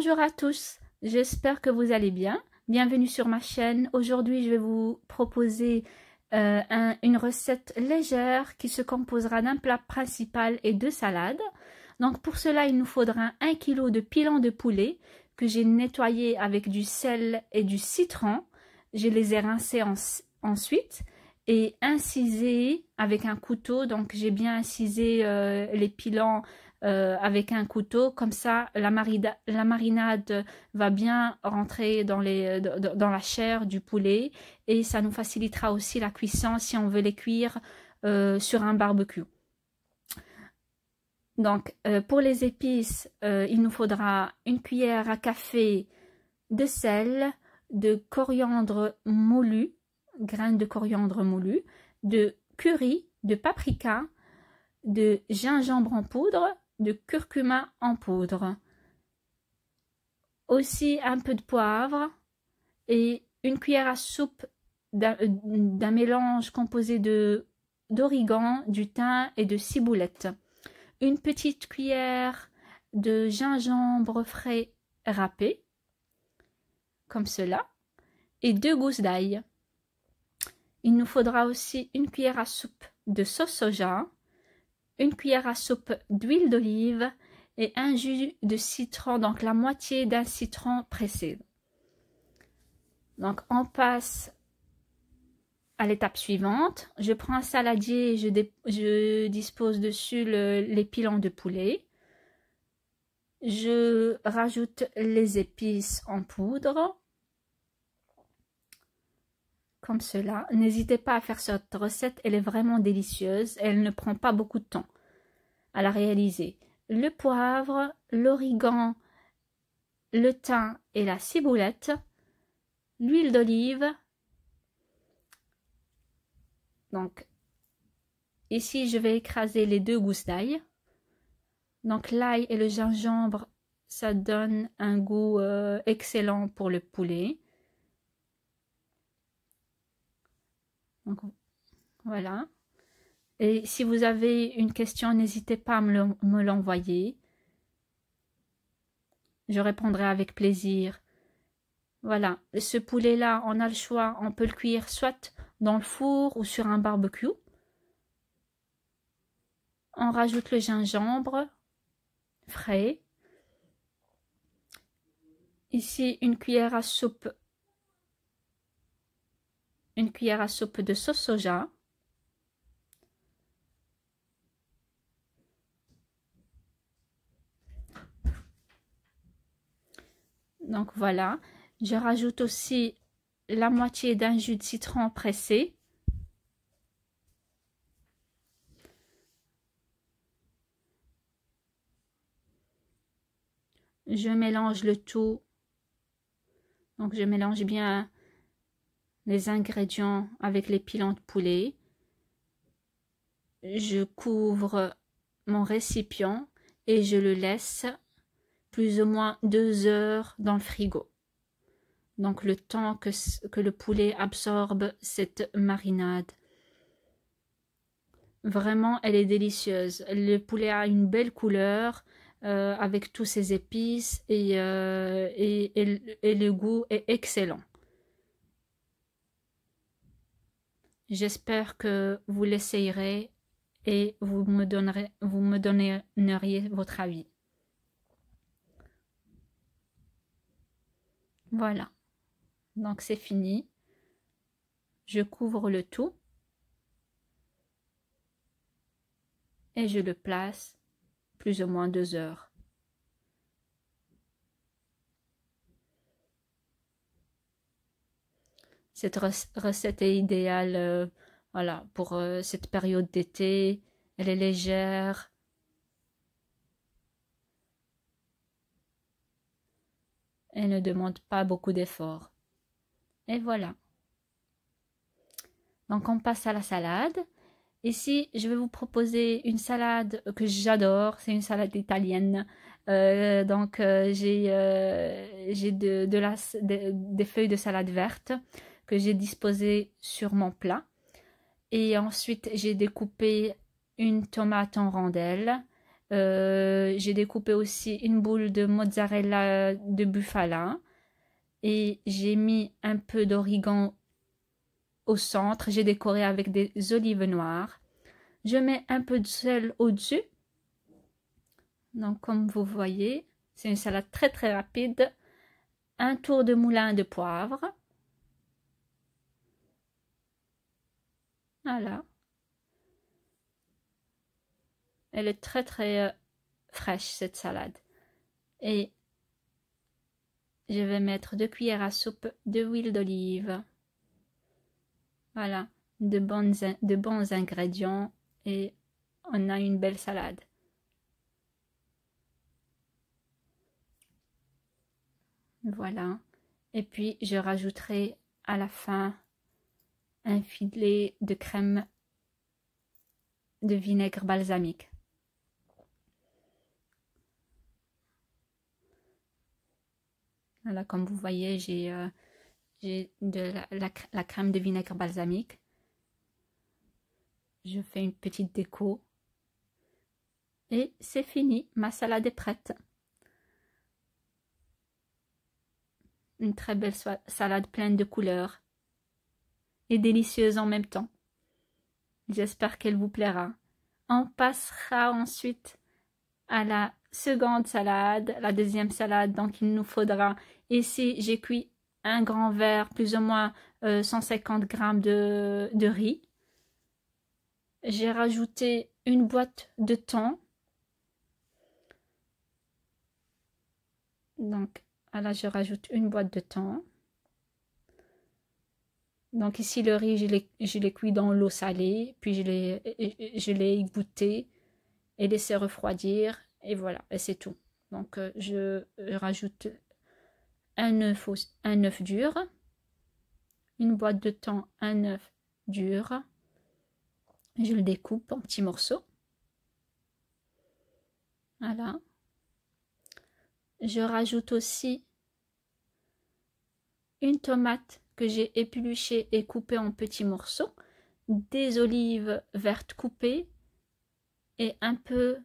Bonjour à tous, j'espère que vous allez bien. Bienvenue sur ma chaîne. Aujourd'hui, je vais vous proposer euh, une recette légère qui se composera d'un plat principal et de salade. Donc pour cela, il nous faudra 1 kg de pilon de poulet que j'ai nettoyé avec du sel et du citron. Je les ai rincés ensuite et incisés avec un couteau. Donc j'ai bien incisé euh, les pilons euh, avec un couteau. Comme ça, la, la marinade va bien rentrer dans, les, dans, la chair du poulet et ça nous facilitera aussi la cuisson si on veut les cuire euh, sur un barbecue. Donc, euh, pour les épices, il nous faudra une cuillère à café de sel, de coriandre moulu, graines de coriandre moulu, de curry, de paprika, de gingembre en poudre, de curcuma en poudre, aussi un peu de poivre et une cuillère à soupe euh, d'un mélange composé de d'origan, du thym et de ciboulette, une petite cuillère de gingembre frais râpé, comme cela, et deux gousses d'ail. Il nous faudra aussi une cuillère à soupe de sauce soja, une cuillère à soupe d'huile d'olive et un jus de citron, donc la moitié d'un citron pressé. Donc on passe à l'étape suivante. Je prends un saladier et je, je dispose dessus les pilons de poulet. Je rajoute les épices en poudre cela. N'hésitez pas à faire cette recette, elle est vraiment délicieuse, elle ne prend pas beaucoup de temps à la réaliser. Le poivre, l'origan, le thym et la ciboulette, l'huile d'olive. Donc ici je vais écraser les deux gousses d'ail. Donc l'ail et le gingembre, ça donne un goût euh, excellent pour le poulet. voilà. Et si vous avez une question, n'hésitez pas à me l'envoyer. Je répondrai avec plaisir. Voilà, ce poulet-là, on a le choix, on peut le cuire soit dans le four ou sur un barbecue. On rajoute le gingembre frais. Ici, une cuillère à soupe une cuillère à soupe de sauce soja, donc voilà je rajoute aussi la moitié d'un jus de citron pressé je mélange le tout donc je mélange bien les ingrédients avec les pilons de poulet. Je couvre mon récipient et je le laisse plus ou moins deux heures dans le frigo. Donc le temps que, que le poulet absorbe cette marinade. Vraiment, elle est délicieuse. Le poulet a une belle couleur euh, avec tous ses épices euh, et, et le goût est excellent. J'espère que vous l'essayerez et vous me, donnerez, vous me donneriez votre avis. Voilà. Donc c'est fini. Je couvre le tout. Et je le place plus ou moins deux heures. cette recette est idéale euh, voilà, pour euh, cette période d'été. Elle est légère. Elle ne demande pas beaucoup d'efforts. Et voilà. Donc on passe à la salade. Ici, je vais vous proposer une salade que j'adore. C'est une salade italienne. Euh, donc j'ai des feuilles de salade verte que j'ai disposé sur mon plat. Et ensuite, j'ai découpé une tomate en rondelles. Euh, j'ai découpé aussi une boule de mozzarella de buffala. Et j'ai mis un peu d'origan au centre. J'ai décoré avec des olives noires. Je mets un peu de sel au-dessus. Donc, comme vous voyez, c'est une salade très très rapide. Un tour de moulin de poivre Voilà. Elle est très très euh, fraîche cette salade. Et je vais mettre deux cuillères à soupe de huile d'olive. Voilà, de, de bons ingrédients et on a une belle salade. Voilà. Et puis je rajouterai à la fin un filet de crème de vinaigre balsamique. Voilà, comme vous voyez, j'ai euh, de la, crème de vinaigre balsamique. Je fais une petite déco. Et c'est fini, ma salade est prête. Une très belle salade pleine de couleurs et délicieuse en même temps. J'espère qu'elle vous plaira. On passera ensuite à la seconde salade, la deuxième salade, donc il nous faudra ici j'ai cuit un grand verre, plus ou moins 150 euh, grammes de, de riz. J'ai rajouté une boîte de thon. Donc, là, je rajoute une boîte de thon. Donc ici, le riz, je l'ai, cuit dans l'eau salée, puis je l'ai, je l'ai égoutté et laissé refroidir. Et voilà, c'est tout. Donc euh, je, rajoute un œuf, un œuf dur, une boîte de thon, un œuf dur. Je le découpe en petits morceaux. Voilà. Je rajoute aussi une tomate que j'ai épluché et coupé en petits morceaux, des olives vertes coupées et un peu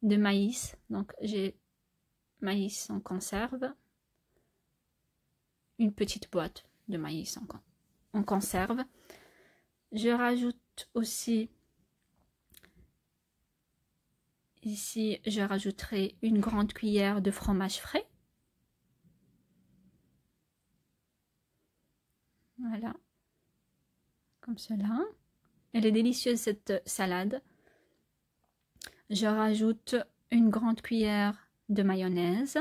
de maïs. Donc j'ai maïs en conserve, une petite boîte de maïs en conserve. Je rajoute aussi ici je rajouterai une grande cuillère de fromage frais Voilà. Comme cela. Elle est délicieuse cette salade. Je rajoute une grande cuillère de mayonnaise.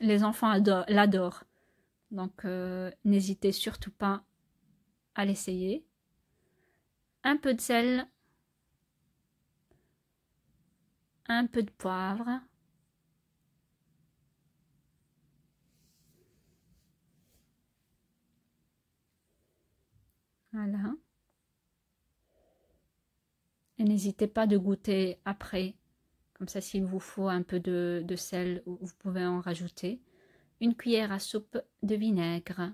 Les enfants l'adorent. Donc euh, n'hésitez surtout pas à l'essayer. Un peu de sel. Un peu de poivre. Voilà. Et n'hésitez pas de goûter après. Comme ça, s'il vous faut un peu de, sel, vous pouvez en rajouter. Une cuillère à soupe de vinaigre.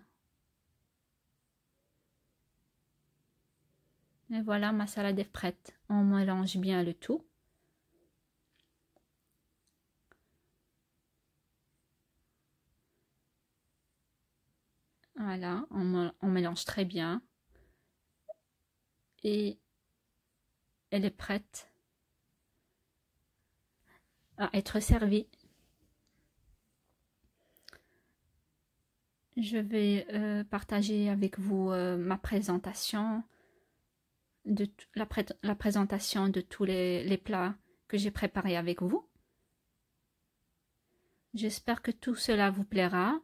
Et voilà, ma salade est prête. On mélange bien le tout. Voilà, on mélange très bien et elle est prête à être servie. Je vais euh, partager avec vous euh, ma présentation, de la, la, présentation de tous les, les plats que j'ai préparés avec vous. J'espère que tout cela vous plaira.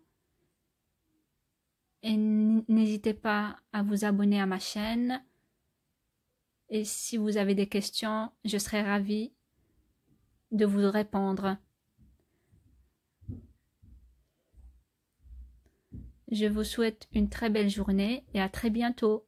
Et n'hésitez pas à vous abonner à ma chaîne, et si vous avez des questions, je serai ravie de vous répondre. Je vous souhaite une très belle journée et à très bientôt.